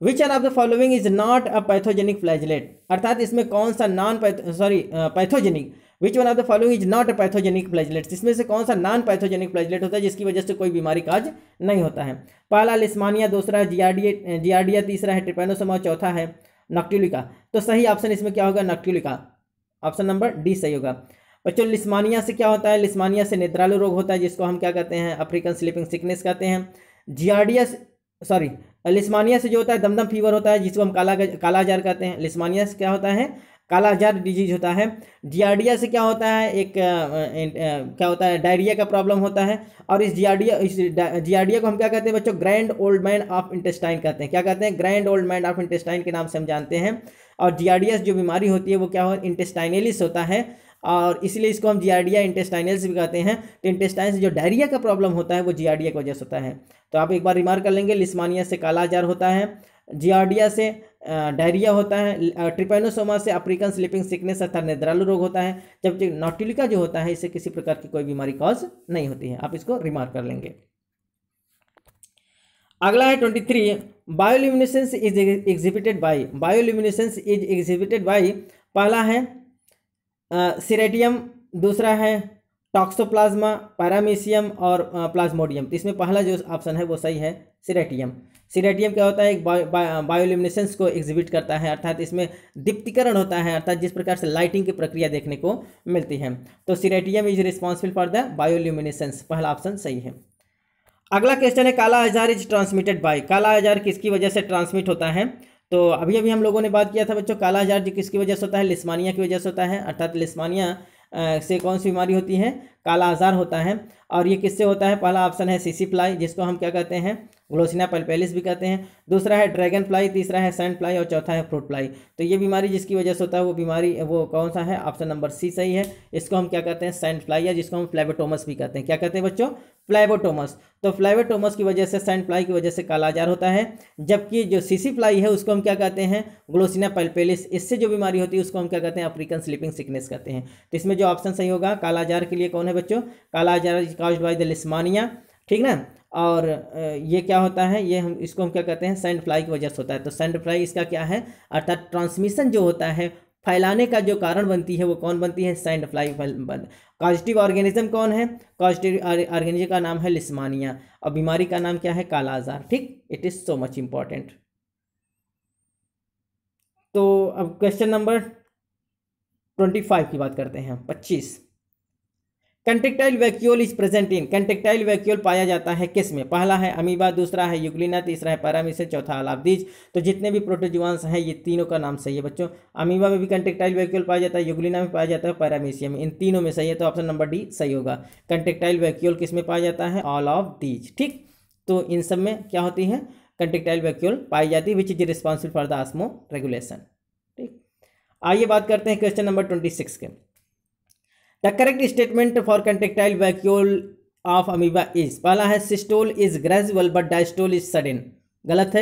which are of the following is not a pathogenic flagellate अर्थात इसमें कौन सा non sorry pathogenic which one of the following is not a pathogenic flagellate इसमें से कौन सा नॉन पैथोजेनिक फ्लैजलेट होता है जिसकी वजह से कोई बीमारी काज नहीं होता है पहला लिस्मानिया दूसरा है जियाडिया जियाडिया तीसरा है ट्रिपेनोसमा चौथा है नक्टुलिका तो सही ऑप्शन इसमें क्या होगा नक्टुलिका ऑप्शन नंबर डी सही होगा बच्चों लिस्मानिया से क्या होता है लिस्मानिया से निद्रालु रोग होता है जिसको हम क्या कहते हैं अफ्रीकन स्लीपिंग सिकनेस कहते हैं जियाडिया सॉरी लिस्मानिया से जो होता है दमदम फीवर होता है जिसको हम काला कालाजार कहते हैं लिस्मानिया से क्या होता है कालाजार डिजीज होता है डियार्डिया से क्या होता है एक क्या होता है डायरिया का प्रॉब्लम होता है और इस डियार्डिया इस डियार्डिया को हम क्या कहते हैं बच्चों grand old man of intestine कहते हैं क्या कहते हैं grand old man of intestine के नाम से हम जानते हैं और डियार्डियस जो बीमारी होती है वो क्या हो इंटेस्टाइनलिस होता है और इसलिए इसको हम जियाडिया इंटेस्टाइनल्स भी कहते हैं तो इंटेस्टाइन से जो डायरिया का प्रॉब्लम होता है वो जियाडिया की वजह से होता है तो आप एक बार रिमार्क कर लेंगे लिस्मानिया से कालाजार होता है जियाडिया से डायरिया होता है ट्रिपेनोसोमा से अफ्रीकन स्लीपिंग सिकनेस अर्थात निद्रालु रोग होता है जबकि नोटिलिका जो होता है इससे किसी प्रकार की कोई बीमारी कॉज नहीं होती है आप इसको रिमार्क कर लेंगे अगला है twenty three bioluminescence is exhibited by bioluminescence is exhibited by पहला है सिरेडियम दूसरा है टॉक्सोप्लाज्मा पैरामीशियम और प्लाज्मोडियम तो इसमें पहला जो ऑप्शन है वो सही है सिरेटियम सिरेटियम क्या होता है एक बा, को एग्जिबिट करता है अर्थात इसमें दीप्तिकरण होता है अर्थात जिस प्रकार से लाइटिंग की प्रक्रिया देखने को मिलती है तो Ceratium is responsible for the bioluminescence पहला ऑप्शन सही है अगला क्वेश्चन है काला आजार इज ट्रांसमिटेड बाय काला आजार किसकी वजह से ट्रांसमिट होता है तो अभी अभी हम लोगों ने बात किया था बच्चों काला आजार जो किसकी वजह से होता है लिस्मानिया की वजह से होता है अर्थात लिस्मानिया से कौन सी बीमारी होती है काला आजार होता है और ये किससे होता है पहला ऑप्शन है सीसी प्लाई जिसको हम क्या कहते हैं ग्लोसिना पलपेलिस भी कहते हैं दूसरा है ड्रैगन फ्लाई तीसरा है सैंड फ्लाई और चौथा है फ्रूट फ्लाई तो ये बीमारी जिसकी वजह से होता है वो बीमारी वो कौन सा है ऑप्शन नंबर सी सही है इसको हम क्या कहते हैं सैंड फ्लाई या जिसको हम फ्लेबोटोमस भी कहते हैं क्या कहते हैं बच्चों फ्लाइबोटोमस तो फ्लाइबोटोमस की वजह से सैंड फ्लाई की वजह से कालाजार होता है जबकि जो सीसी फ्लाई है उसको हम क्या कहते हैं ग्लोसिना पलपेलिस इससे जो बीमारी होती है उसको हम क्या कहते हैं अफ्रीकन स्लीपिंग सिकनेस कहते हैं तो इसमें जो ऑप्शन सही होगा कालाजार के लिए कौन है बच्चों कालाजार बाई द लिस्मानिया ठीक ना और ये क्या होता है ये हम इसको हम क्या कहते हैं सैंड फ्लाई की वजह से होता है तो सैंड फ्लाई इसका क्या है अर्थात ट्रांसमिशन जो होता है फैलाने का जो कारण बनती है वो कौन बनती है सैंड फ्लाई पॉजिटिव ऑर्गेनिज्म कौन है पॉजिटिव ऑर्गेनिज्म का नाम है लिस्मानिया और बीमारी का नाम क्या है कालाजार ठीक it is so much important तो अब क्वेश्चन नंबर ट्वेंटी फाइव की बात करते हैं पच्चीस contractile vacuole is present in contractile vacuole पाया जाता है किस में पहला है अमीबा दूसरा है यूक्लिना तीसरा है पैरामिसिन चौथा अलाबदीज तो जितने भी प्रोटोजुआंस हैं ये तीनों का नाम सही है बच्चों अमीबा में भी कंटेक्टाइल वैक्यूल पाया जाता है युगलिना में पाया जाता है पैरामीसियम में इन तीनों में सही है तो ऑप्शन नंबर डी सही होगा कंटेक्टाइल वैक्यूल किस में पाया जाता है ऑल ऑफ दीज ठीक तो इन सब में क्या होती है कंटेक्टाइल वैक्यूल पाई जाती है which is responsible for the osmoregulation ठीक आइए बात करते हैं क्वेश्चन नंबर ट्वेंटी सिक्स के the correct statement for contractile vacuole of amoeba is पहला है systole is gradual but diastole is sudden गलत है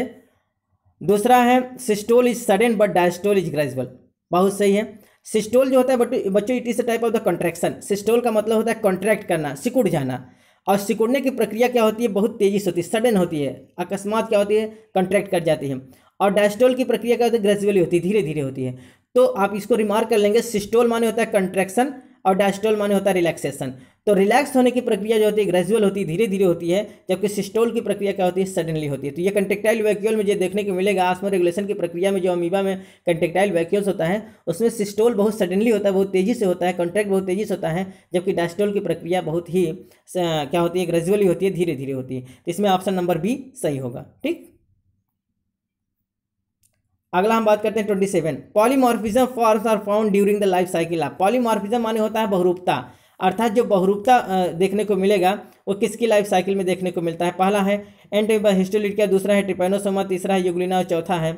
दूसरा है systole is sudden but diastole is gradual बहुत सही है सिस्टोल जो होता है बट बच्चों it is a type of the contraction systole का मतलब होता है कॉन्ट्रैक्ट करना सिकुड़ जाना और सिकुड़ने की प्रक्रिया क्या होती है बहुत तेजी से होती है सडन होती है अकस्मात क्या होती है कंट्रैक्ट कर जाती है और डायस्टोल की प्रक्रिया क्या होती है ग्रेजुअली होती है धीरे धीरे होती है तो आप इसको रिमार्क कर लेंगे सिस्टोल माने होता है कंट्रैक्शन और डायस्टोल माने होता है रिलैक्सेशन तो रिलैक्स होने की प्रक्रिया जो होती है ग्रेजुअल होती है धीरे धीरे होती है जबकि सिस्टोल की प्रक्रिया क्या होती है सडनली होती है तो ये कंटेक्टाइल वैक्यूल में जो देखने को मिलेगा आसमो रेगुलेशन की प्रक्रिया में जो अमीबा में कंटेक्टाइल वैक्यूल्स होता है उसमें सिस्टोल बहुत सडनली होता है बहुत तेजी से होता है कॉन्ट्रैक्ट बहुत तेजी से होता है जबकि डायस्टोल की प्रक्रिया बहुत ही क्या होती है ग्रेजुअली होती है धीरे धीरे होती है तो इसमें ऑप्शन नंबर बी सही होगा ठीक अगला हम बात करते हैं twenty seven polymorphism forms are found during the life cycle आप पॉलीमॉर्फिज्म माने होता है बहुरूपता अर्थात जो बहुरूपता देखने को मिलेगा वो किसकी लाइफ साइकिल में देखने को मिलता है पहला है एंटेबा हिस्टोलिटिया दूसरा है ट्रिपेनोसोमा तीसरा है युगलिना और चौथा है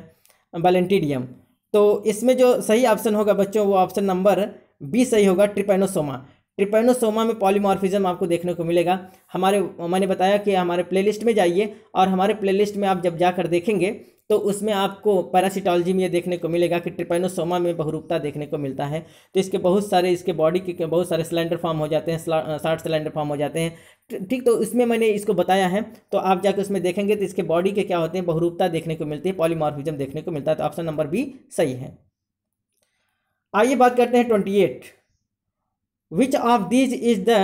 बलेंटीडियम तो इसमें जो सही ऑप्शन होगा बच्चों वो ऑप्शन नंबर बी सही होगा ट्रिपेनोसोमा ट्रिपेनोसोमा में पॉलीमॉर्फिज्म आपको देखने को मिलेगा हमारे मैंने बताया कि हमारे प्लेलिस्ट में जाइए और हमारे प्लेलिस्ट में आप जब जाकर देखेंगे तो उसमें आपको पैरासिटोलॉजी में ये देखने को मिलेगा कि ट्रिपेनोसोमा में बहुरूपता देखने को मिलता है तो इसके बहुत सारे इसके बॉडी के बहुत सारे सिलेंडर फॉर्म हो जाते हैं साठ सिलेंडर फॉर्म हो जाते हैं ठीक तो इसमें मैंने इसको बताया है तो आप जाकर उसमें देखेंगे तो इसके बॉडी के क्या होते हैं बहुरूपता देखने को मिलती है पॉलीमॉर्फिज्म देखने को मिलता है तो ऑप्शन नंबर बी सही है आइए बात करते हैं twenty eight which of these is the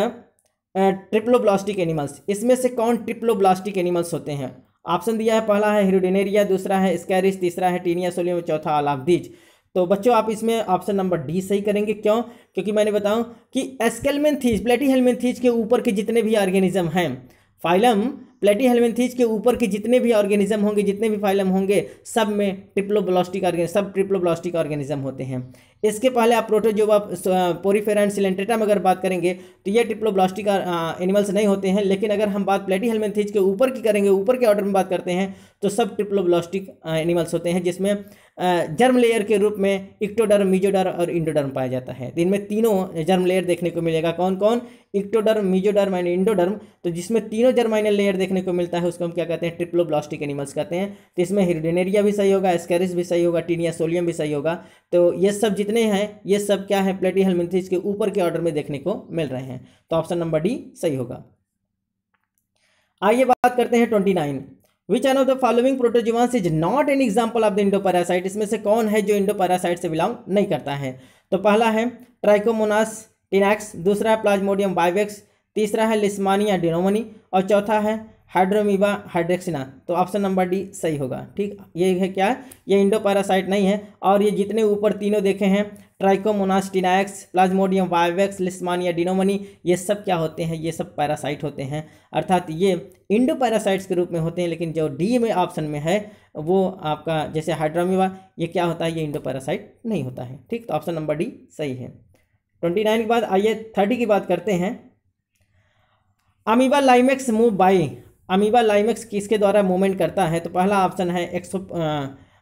triploblastic animals इसमें से कौन ट्रिप्लोब्लास्टिक एनिमल्स होते हैं ऑप्शन दिया है पहला है हिरोडेनेरिया दूसरा है स्कैरिस तीसरा है टीनिया सोलियम चौथा अलाफदीज तो बच्चों आप इसमें ऑप्शन नंबर डी सही करेंगे क्यों क्योंकि मैंने बताऊं कि एस्केलमेंथीज प्लेटी हेलमेंथीज के ऊपर के जितने भी ऑर्गेनिज्म हैं फाइलम प्लेटी हेलमेंथीज के ऊपर के जितने भी ऑर्गेनिज्म होंगे जितने भी फाइलम होंगे सब में ट्रिप्लोब्लास्टिक ब्लास्टिक सब ट्रिप्लोब्लास्टिक ऑर्गेनिज्म होते हैं इसके पहले आप प्रोटोजोवा पोरीफेरा एंड सिलेंटेटा में अगर बात करेंगे तो ये ट्रिप्लोब्लास्टिक एनिमल्स नहीं होते हैं लेकिन अगर हम बात प्लेटी हेलमेंथीज के ऊपर की करेंगे ऊपर के ऑर्डर में बात करते हैं तो सब ट्रिप्लोब्लास्टिक एनिमल्स होते हैं जिसमें जर्म लेयर के रूप में इक्टोडर्म मीजोडर और इंडोडर्म पाया जाता है तो इनमें तीनों जर्म लेयर देखने को मिलेगा कौन कौन इक्टोडर्म मीजोडर्म एंड इंडोडर्म तो जिसमें तीनों जर्माइनल लेयर देखने को मिलता है उसको हम क्या कहते हैं ट्रिप्लोब्लास्टिक एनिमल्स कहते हैं तो इसमें हिरोडेनेरिया भी सही होगा एस्केरिस भी सही होगा टीनिया सोलियम भी सही होगा तो ये सब जितने हैं ये सब क्या है प्लेटी हेलमिंथिस के ऊपर के ऑर्डर में देखने को मिल रहे हैं तो ऑप्शन नंबर डी सही होगा आइए बात करते हैं twenty nine which an of the following protozoans is not an example of the endoparasite इसमें से कौन है जो इंडो पैरासाइट से बिलोंग नहीं करता है तो पहला है ट्राइकोमोनास टिनैक्स दूसरा है प्लाज्मोडियम बाइवेक्स तीसरा है लिस्मानिया डिनोमनी और चौथा है हाइड्रोमीबा हाइड्रेक्सिना तो ऑप्शन नंबर डी सही होगा ठीक ये है क्या ये इंडो पैरासाइट नहीं है और ये जितने ऊपर तीनों देखे हैं ट्राइकोमोनास टिनाक्स प्लाज्मोडियम वाइवेक्स या डिनोमनी ये सब क्या होते हैं ये सब पैरासाइट होते हैं अर्थात ये इंडो पैरासाइट्स के रूप में होते हैं लेकिन जो डी में ऑप्शन में है वो आपका जैसे हाइड्रामिवा ये क्या होता है ये इंडो पैरासाइट नहीं होता है ठीक तो ऑप्शन नंबर डी सही है ट्वेंटी नाइन के बाद आइए थर्टी की बात करते हैं amoeba limax move by amoeba limax किसके द्वारा मूवमेंट करता है तो पहला ऑप्शन है एक्सो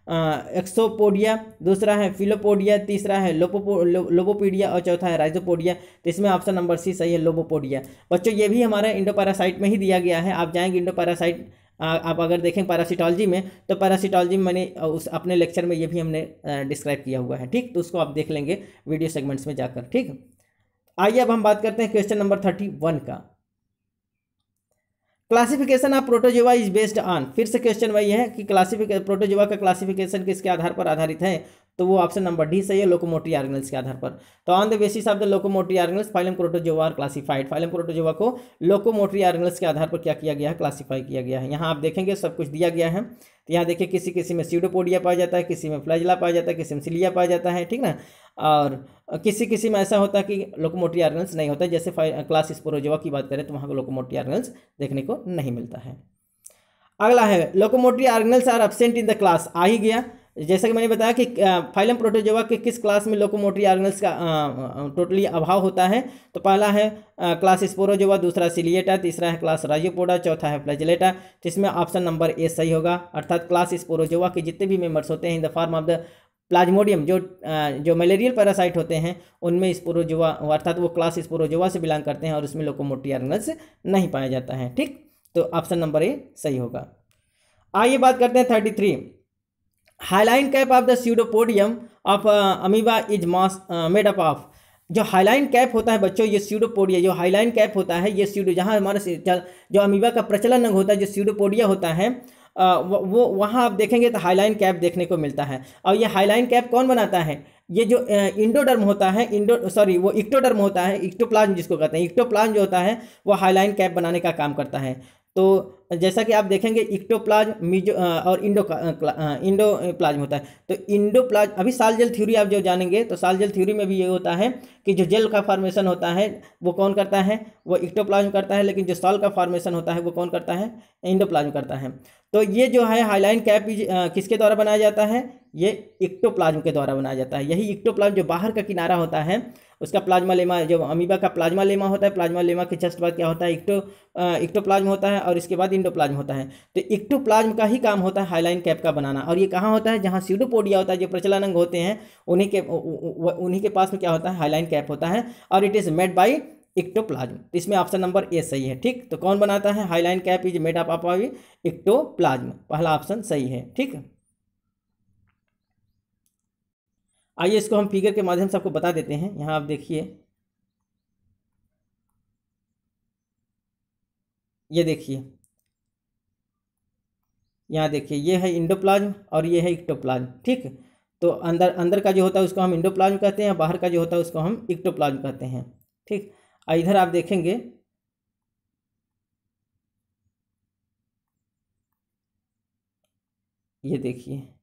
एक्सोपोडिया दूसरा है फिलोपोडिया तीसरा है लोपो लो, लोबोपीडिया और चौथा है राइजोपोडिया तो इसमें ऑप्शन नंबर सी सही है लोबोपोडिया बच्चों ये भी हमारे इंडो पैरासाइट में ही दिया गया है आप जाएंगे इंडो पैरासाइट आप अगर देखें पैरासिटोलॉजी में तो पैरासिटोलॉजी में मैंने उस अपने लेक्चर में ये भी हमने डिस्क्राइब किया हुआ है ठीक तो उसको आप देख लेंगे वीडियो सेगमेंट्स में जाकर ठीक आइए अब हम बात करते हैं क्वेश्चन नंबर थर्टी वन का classification of protozoa is based on फिर से क्वेश्चन वही है कि क्लासिफिक प्रोटोजोवा का क्लासिफिकेशन किसके आधार पर आधारित है तो वो ऑप्शन नंबर डी सही है लोकोमोटरी आर्गनल्स के आधार पर तो on the basis of the locomotive organelles phylum protozoa are classified phylum protozoa को लोकोमोटिव आर्गनल्स के आधार पर क्या किया गया है क्लासिफाई किया गया है यहाँ आप देखेंगे सब कुछ दिया गया है तो यहाँ देखिए किसी किसी में सीडोपोडिया पाया जाता है किसी में फ्लैजला पाया जाता है किसी में सिलिया पाया जाता है ठीक ना और किसी किसी में ऐसा होता है कि लोकोमोटिव आर्गनल्स नहीं होता जैसे क्लास स्पोरोजोवा की बात करें तो वहाँ को लोकोमोटिव आर्गनल्स देखने को नहीं मिलता है अगला है locomotive organelles are absent in the class आ ही गया जैसा कि मैंने बताया कि फाइलम प्रोटोजोवा के किस क्लास में लोकोमोटरी ऑर्गनल्स का टोटली अभाव होता है तो पहला है क्लास स्पोरोजोवा दूसरा सिलिएटा तीसरा है क्लास राजोपोडा चौथा है फ्लैजलेटा जिसमें ऑप्शन नंबर ए सही होगा अर्थात क्लास स्पोरोजोवा के जितने भी मेम्बर्स होते हैं in the form of the plasmodium जो जो मलेरियल पैरासाइट होते हैं उनमें स्पोरोजोवा अर्थात वो क्लास स्पोरोजोवा से बिलोंग करते हैं और उसमें लोकोमोटरी ऑर्गनल्स नहीं पाया जाता है ठीक तो ऑप्शन नंबर ए सही होगा आइए बात करते हैं thirty three hyaline cap of the pseudopodium of amoeba is most made up of जो हाईलाइन कैप होता है बच्चों ये सीडोपोडिया जो हाईलाइन कैप होता है ये सीडो जहाँ हमारे जो अमीबा का प्रचलन अंग होता है जो सीडोपोडिया होता है आ, uh, वो वहाँ आप देखेंगे तो हाईलाइन कैप देखने को मिलता है और ये हाईलाइन कैप कौन बनाता है ये जो uh, इंडोडर्म होता है इंडो सॉरी वो इक्टोडर्म होता है इक्टोप्लाज्म जिसको कहते हैं इक्टोप्लाज्म जो होता है वो हाईलाइन कैप बनाने का काम करता है तो जैसा कि आप देखेंगे इक्टोप्लाज मिजो और इंडो इंडो प्लाज्म होता है तो इंडो प्लाज अभी साल जल थ्योरी आप जो जानेंगे तो साल जल थ्योरी में भी ये होता है कि जो जेल का फॉर्मेशन होता है वो कौन करता है वो इक्टोप्लाज्म करता है लेकिन जो साल का फॉर्मेशन होता है वो कौन करता है इंडो प्लाज्म करता है तो ये जो है हाईलाइन कैप किसके द्वारा बनाया जाता है ये इक्टोप्लाज्म के द्वारा बनाया जाता है यही इक्टोप्लाज्म जो बाहर का किनारा होता है उसका प्लाज्मा लेमा जो अमीबा का प्लाज्मा लेमा होता है प्लाज्मा लेमा के जस्ट बाद क्या होता है इक्टो इक्टोप्लाज्म होता है और इसके बाद इंडोप्लाज्म होता है तो इक्टोप्लाज्म का ही काम होता है हाईलाइन कैप का बनाना और ये कहाँ होता है जहाँ सीडोपोडिया होता है जो प्रचलन अंग होते हैं उन्हीं के उन्हीं के पास में क्या होता है हाईलाइन कैप होता है और it is made by ecto तो इसमें ऑप्शन नंबर ए सही है ठीक तो कौन बनाता है hyaline cap is made up of ectoplasm पहला ऑप्शन सही है ठीक आइए इसको हम फिगर के माध्यम से आपको बता देते हैं यहाँ आप देखिए ये देखिए यहाँ देखिए ये है इंडोप्लाज्म और ये है इक्टोप्लाज्म ठीक तो अंदर अंदर का जो होता है उसको हम इंडोप्लाज्म कहते हैं बाहर का जो होता है उसको हम इक्टोप्लाज्म कहते हैं ठीक इधर आप देखेंगे ये देखिए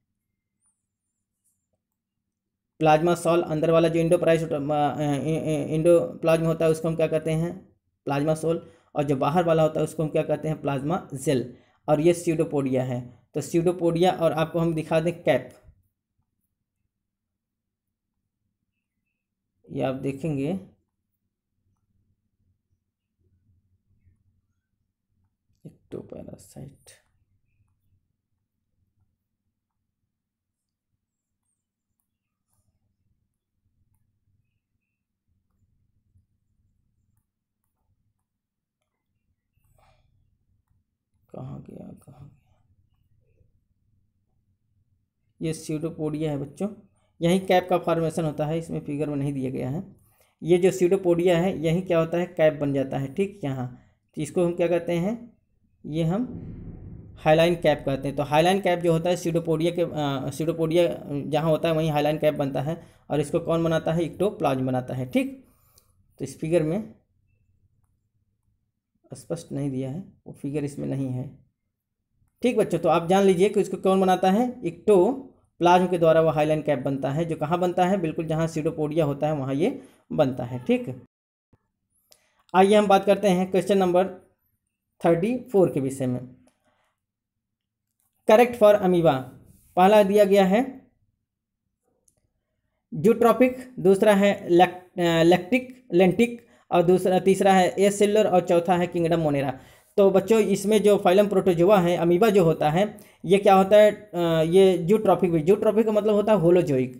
प्लाज्मा सॉल अंदर वाला जो इंडो प्राइस इंडो प्लाज्मा होता है उसको हम क्या कहते हैं प्लाज्मा सोल और जो बाहर वाला होता है उसको हम क्या कहते हैं प्लाज्मा जेल और ये सीडोपोडिया है तो सीडोपोडिया और आपको हम दिखा दें कैप ये आप देखेंगे एक्टोपैरासाइट तो ये सीडोपोडिया है बच्चों यही कैप का फॉर्मेशन होता है इसमें फिगर में नहीं दिया गया है ये जो सीडोपोडिया है यही क्या होता है कैप बन जाता है ठीक यहाँ तो इसको हम क्या कहते हैं ये हम हाईलाइन कैप कहते हैं तो हाईलाइन कैप जो होता है सीडोपोडिया के सीडोपोडिया जहाँ होता है वहीं हाईलाइन कैप बनता है और इसको कौन बनाता है प्लाज बनाता है ठीक तो इस फिगर में स्पष्ट नहीं दिया है वो फिगर इसमें नहीं है ठीक बच्चों तो आप जान लीजिए कि इसको कौन बनाता है इक्टो प्लाज्म के द्वारा वह हाईलाइन कैप बनता है जो कहाँ बनता है बिल्कुल जहाँ सीडोपोडिया होता है वहाँ ये बनता है ठीक आइए हम बात करते हैं क्वेश्चन नंबर थर्टी फोर के विषय में करेक्ट फॉर अमीबा पहला दिया गया है जूट्रॉपिक दूसरा है लैक्टिक लेंटिक और दूसरा तीसरा है एस सेलर और चौथा है किंगडम मोनेरा तो बच्चों इसमें जो फाइलम प्रोटोजोआ है अमीबा जो होता है ये क्या होता है ये जू ट्रॉफिक भी जू ट्रॉफिक का मतलब होता है होलोजोइक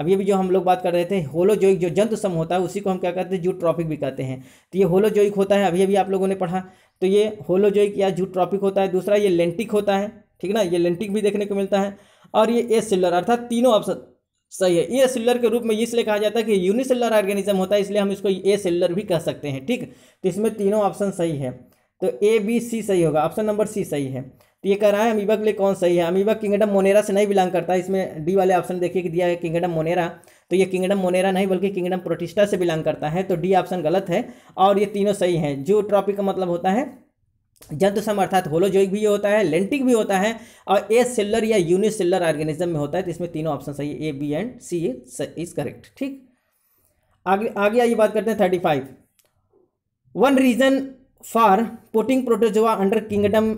अब ये भी जो हम लोग बात कर रहे थे होलोजोइक जो जंतु सम होता है उसी को हम क्या कहते हैं जू ट्रॉपिक भी कहते हैं तो ये होलोजोइक होता है अभी अभी आप लोगों ने पढ़ा तो ये होलोजोइक या जू ट्रॉपिक होता है दूसरा ये लेंटिक होता है ठीक ना ये लेंटिक भी देखने को मिलता है और ये ए सिल्लर अर्थात तीनों ऑप्शन सही है ए सिल्लर के रूप में इसलिए कहा जाता है कि यूनिसेल्लर ऑर्गेनिज्म होता है इसलिए हम इसको ए सिल्लर भी कह सकते हैं ठीक तो इसमें तीनों ऑप्शन सही है तो ए बी सी सही होगा ऑप्शन नंबर सी सही है तो ये कह रहा है अमीबा के लिए कौन सही है अमीबा किंगडम मोनेरा से नहीं बिलोंग करता है इसमें डी वाले ऑप्शन देखिए कि दिया है किंगडम मोनेरा तो ये किंगडम मोनेरा नहीं बल्कि किंगडम प्रोटिस्टा से बिलोंग करता है तो डी ऑप्शन गलत है और ये तीनों सही हैं जो ट्रॉपिक का मतलब होता है जंतु सम अर्थात होलोजोइक भी होता है लेंटिक भी होता है और acellular or unicellular organism में होता है तो इसमें तीनों ऑप्शन सही है A B and C is correct ठीक आगे आगे आइए बात करते हैं thirty five one reason for putting protozoa under kingdom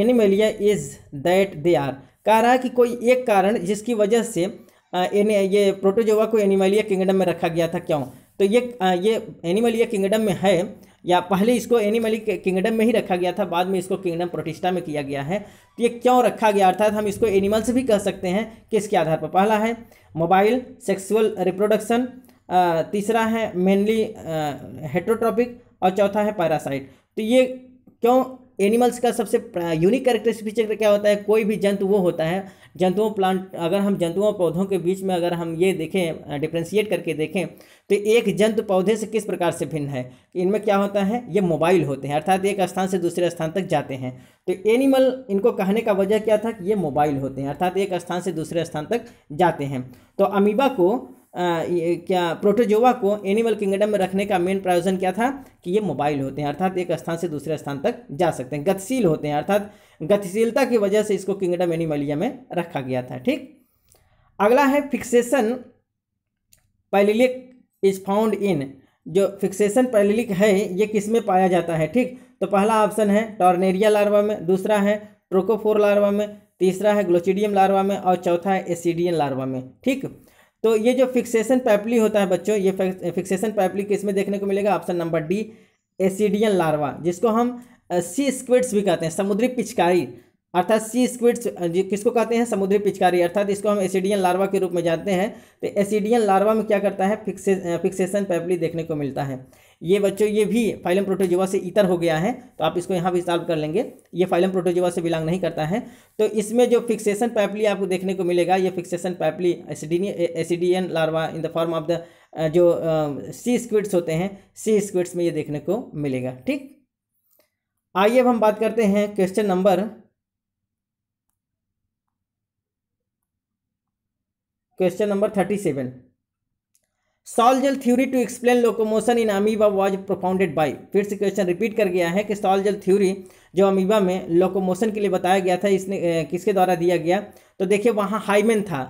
Animalia is that they are कह रहा है कि कोई एक कारण जिसकी वजह से eh, ये प्रोटोजोआ को एनिमेलिया किंगडम में रखा गया था क्यों तो ये eh, ये एनिमलिया किंगडम में है या पहले इसको एनिमली किंगडम में ही रखा गया था बाद में इसको किंगडम प्रोटिस्टा में किया गया है तो ये क्यों रखा गया अर्थात हम इसको एनिमल्स भी कह सकते हैं किसके आधार पर पहला है मोबाइल सेक्सुअल रिप्रोडक्शन तीसरा है मेनली हेट्रोट्रॉपिक eh, और चौथा है पैरासाइट तो ये क्यों एनिमल्स का सबसे यूनिक करेक्टरिस्टिक फीचर क्या होता है कोई भी जंतु वो होता है जंतुओं प्लांट अगर हम जंतुओं पौधों के बीच में अगर हम ये देखें डिफ्रेंशिएट करके देखें तो एक जंतु पौधे से किस प्रकार से भिन्न है इनमें क्या होता है ये मोबाइल होते हैं अर्थात एक स्थान से दूसरे स्थान तक जाते हैं तो एनिमल इनको कहने का वजह क्या था कि ये मोबाइल होते हैं अर्थात एक स्थान से दूसरे स्थान तक जाते हैं तो अमीबा को क्या प्रोटोजोवा को एनिमल किंगडम में रखने का मेन प्रायोजन क्या था कि ये मोबाइल होते हैं अर्थात एक स्थान से दूसरे स्थान तक जा सकते हैं गतिशील होते हैं अर्थात गतिशीलता की वजह से इसको किंगडम एनिमलिया में रखा गया था ठीक अगला है fixation papillae is found in जो फिक्सेशन पैलिलिक है ये किस में पाया जाता है ठीक तो पहला ऑप्शन है टॉर्नेरिया लार्वा में दूसरा है ट्रोकोफोर लार्वा में तीसरा है ग्लोचिडियम लार्वा में और चौथा है एसिडियन लार्वा में ठीक तो ये जो फिक्सेशन पैपली होता है बच्चों ये फिक्सेशन पैपली किस में देखने को मिलेगा option number D ascidian larva जिसको हम सी स्क्विड्स भी कहते हैं समुद्री पिचकारी अर्थात सी स्क्विड्स किसको कहते हैं समुद्री पिचकारी अर्थात इसको हम एसिडियन लार्वा के रूप में जानते हैं तो एसिडियन लार्वा में क्या करता है फिक्से फिक्सेशन पैपली देखने को मिलता है ये बच्चों ये भी फाइलम प्रोटोजोवा से इतर हो गया है तो आप इसको यहाँ भी सॉल्व कर लेंगे ये फाइलम प्रोटोजोवा से बिलोंग नहीं करता है तो इसमें जो फिक्सेशन पैपली आपको देखने को मिलेगा ये fixation papillae ascidi ascidian larva in the form of the जो सी स्क्विड्स होते हैं सी स्क्विड्स में ये देखने को मिलेगा ठीक आइए अब हम बात करते हैं question number question number thirty seven sol gel theory to explain locomotion in amoeba was propounded by फिर से क्वेश्चन रिपीट कर गया है कि सॉलजल थ्योरी जो अमीबा में लोकोमोशन के लिए बताया गया था इसने किसके द्वारा दिया गया तो देखिए वहाँ हाईमैन था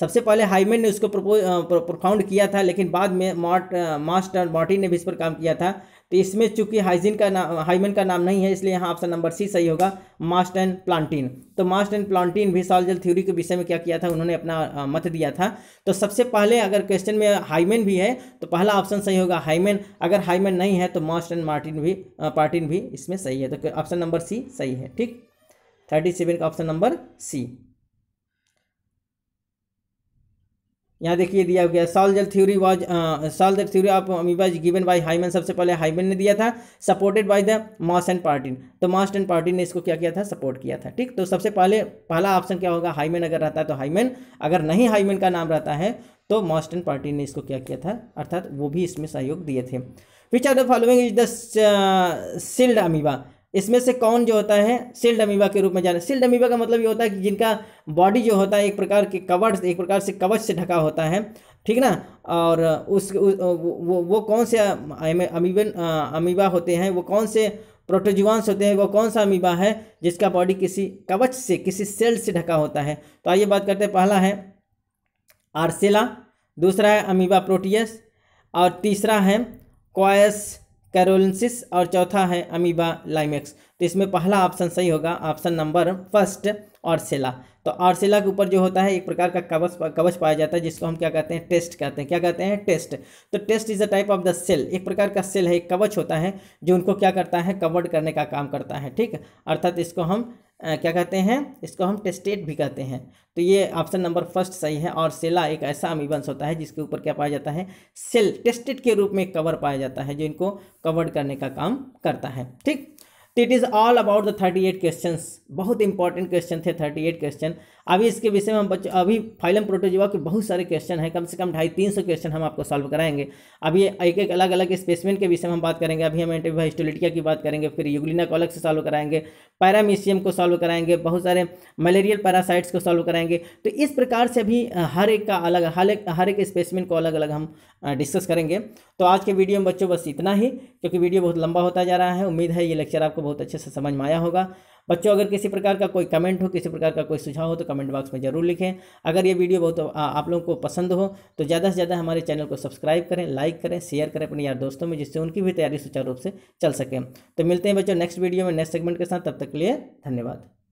सबसे पहले हाइमेन ने उसको प्रोफाउंड किया था लेकिन बाद में मॉट मास्टर मॉटी ने भी इस पर काम किया था तो इसमें चूंकि हाइजिन का नाम हाइमेन का नाम नहीं है इसलिए यहाँ ऑप्शन नंबर सी सही होगा मास्ट एंड प्लांटीन तो मास्ट एंड प्लांटीन भी सॉल्जल थ्योरी के विषय में क्या किया था उन्होंने अपना मत दिया था तो सबसे पहले अगर क्वेश्चन में हाइमेन भी है तो पहला ऑप्शन सही होगा हाइमेन अगर हाइमेन नहीं है तो मास्ट एंड मार्टिन भी पार्टिन भी इसमें सही है तो ऑप्शन नंबर सी सही है ठीक थर्टी सेवन का ऑप्शन नंबर सी यहाँ देखिए दिया गया sol gel theory was sol gel theory of amoeba is given by Hyman सबसे पहले हाइमन ने दिया था supported by the Mast and Partin तो मॉस एंड पार्टिन ने इसको क्या किया था सपोर्ट किया था ठीक तो सबसे पहले पहला ऑप्शन क्या होगा हाइमन अगर रहता है तो हाइमन अगर नहीं हाइमन का नाम रहता है तो एंड पार्टिन ने इसको क्या किया था अर्थात वो भी इसमें सहयोग दिए थे which are the following is the shelled amoeba इसमें से कौन जो होता है सिल्ड अमीबा के रूप में जाना सिल्ड अमीबा का मतलब ये होता है कि जिनका बॉडी जो होता है एक प्रकार के कवर एक प्रकार से कवच से ढका होता है ठीक ना और उस, उस वो वो कौन से अमीबन अमीबा होते हैं वो कौन से प्रोटोजुआंस होते हैं वो कौन सा अमीबा है जिसका बॉडी किसी कवच से किसी सेल से ढका होता है तो आइए बात करते हैं पहला है आर्सेला दूसरा है अमीबा प्रोटियस और तीसरा है क्वायस कैरोलिस और चौथा है अमीबा लाइमेक्स तो इसमें पहला ऑप्शन सही होगा ऑप्शन नंबर फर्स्ट ऑर्सेला तो ऑर्सेला के ऊपर जो होता है एक प्रकार का कवच कवच पाया जाता है जिसको हम क्या कहते हैं टेस्ट कहते हैं क्या कहते हैं टेस्ट तो test is a type of the cell एक प्रकार का सेल है एक कवच होता है जो उनको क्या करता है कवर्ड करने का काम करता है ठीक अर्थात इसको हम क्या कहते हैं इसको हम टेस्टेट भी कहते हैं तो ये ऑप्शन नंबर फर्स्ट सही है और सेला एक ऐसा अमीबंश होता है जिसके ऊपर क्या पाया जाता है सेल टेस्टेड के रूप में कवर पाया जाता है जो इनको कवर्ड करने का काम करता है ठीक तो it is all about the thirty eight question बहुत इंपॉर्टेंट क्वेश्चन थे थर्टी एट क्वेश्चन अभी इसके विषय में हम बच्चों अभी फाइलम प्रोटोजोआ के बहुत सारे क्वेश्चन हैं कम से कम ढाई तीन सौ क्वेश्चन हम आपको सॉल्व कराएंगे अभी एक एक अलग अलग स्पेसमेंट के विषय में हम बात करेंगे अभी हम एंटीवा हिस्टोलिटिया की बात करेंगे फिर यूगलिना को अलग से सॉल्व कराएंगे पैरामीशियम को सॉल्व कराएंगे बहुत सारे मलेरियल पैरासाइट्स को सॉल्व कराएंगे तो इस प्रकार से अभी हर एक का अलग हर एक हर एक स्पेसमेंट को अलग अलग हम डिस्कस करेंगे तो आज के वीडियो में बच्चों बस इतना ही क्योंकि वीडियो बहुत लंबा होता जा रहा है उम्मीद है ये लेक्चर आपको बहुत अच्छे से समझ में आया होगा बच्चों अगर किसी प्रकार का कोई कमेंट हो किसी प्रकार का कोई सुझाव हो तो कमेंट बॉक्स में ज़रूर लिखें अगर ये वीडियो बहुत आप लोगों को पसंद हो तो ज़्यादा से ज़्यादा हमारे चैनल को सब्सक्राइब करें लाइक करें शेयर करें अपने यार दोस्तों में जिससे उनकी भी तैयारी सुचारू रूप से चल सके तो मिलते हैं बच्चों नेक्स्ट वीडियो में नेक्स्ट सेगमेंट के साथ तब तक के लिए धन्यवाद